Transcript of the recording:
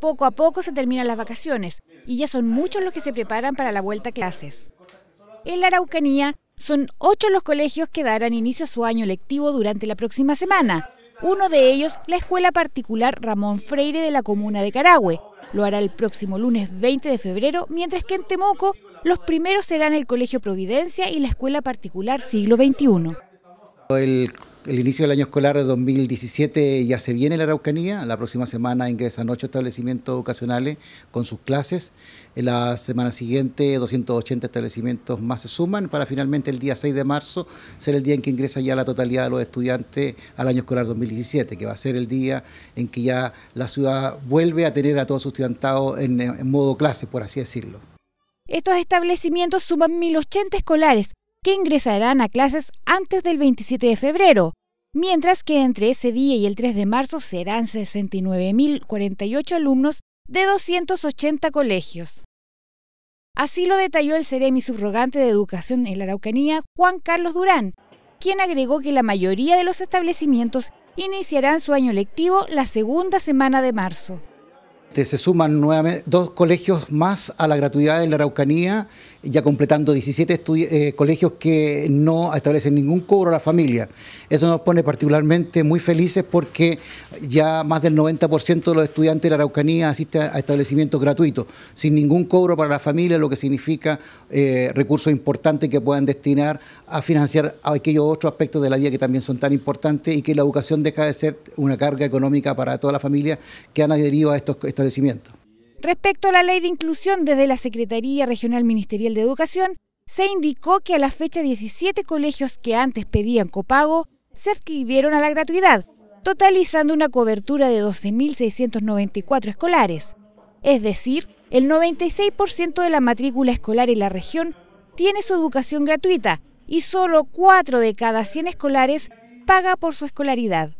Poco a poco se terminan las vacaciones y ya son muchos los que se preparan para la vuelta a clases. En la Araucanía son ocho los colegios que darán inicio a su año lectivo durante la próxima semana. Uno de ellos, la Escuela Particular Ramón Freire de la comuna de Carahue. Lo hará el próximo lunes 20 de febrero, mientras que en Temuco los primeros serán el Colegio Providencia y la Escuela Particular Siglo XXI el inicio del año escolar de 2017 ya se viene la Araucanía. La próxima semana ingresan ocho establecimientos educacionales con sus clases. la semana siguiente, 280 establecimientos más se suman para finalmente el día 6 de marzo ser el día en que ingresa ya la totalidad de los estudiantes al año escolar 2017, que va a ser el día en que ya la ciudad vuelve a tener a todos sus estudiantados en modo clase, por así decirlo. Estos establecimientos suman 1.080 escolares que ingresarán a clases antes del 27 de febrero, mientras que entre ese día y el 3 de marzo serán 69.048 alumnos de 280 colegios. Así lo detalló el Ceremi subrogante de Educación en la Araucanía, Juan Carlos Durán, quien agregó que la mayoría de los establecimientos iniciarán su año lectivo la segunda semana de marzo. Este, se suman nuevamente dos colegios más a la gratuidad en la Araucanía, ya completando 17 eh, colegios que no establecen ningún cobro a la familia. Eso nos pone particularmente muy felices porque ya más del 90% de los estudiantes de la Araucanía asisten a establecimientos gratuitos, sin ningún cobro para la familia, lo que significa eh, recursos importantes que puedan destinar a financiar aquellos otros aspectos de la vida que también son tan importantes y que la educación deja de ser una carga económica para toda la familia que han adherido a estos Respecto a la ley de inclusión, desde la Secretaría Regional Ministerial de Educación, se indicó que a la fecha 17 colegios que antes pedían copago se adquirieron a la gratuidad, totalizando una cobertura de 12.694 escolares. Es decir, el 96% de la matrícula escolar en la región tiene su educación gratuita y solo 4 de cada 100 escolares paga por su escolaridad.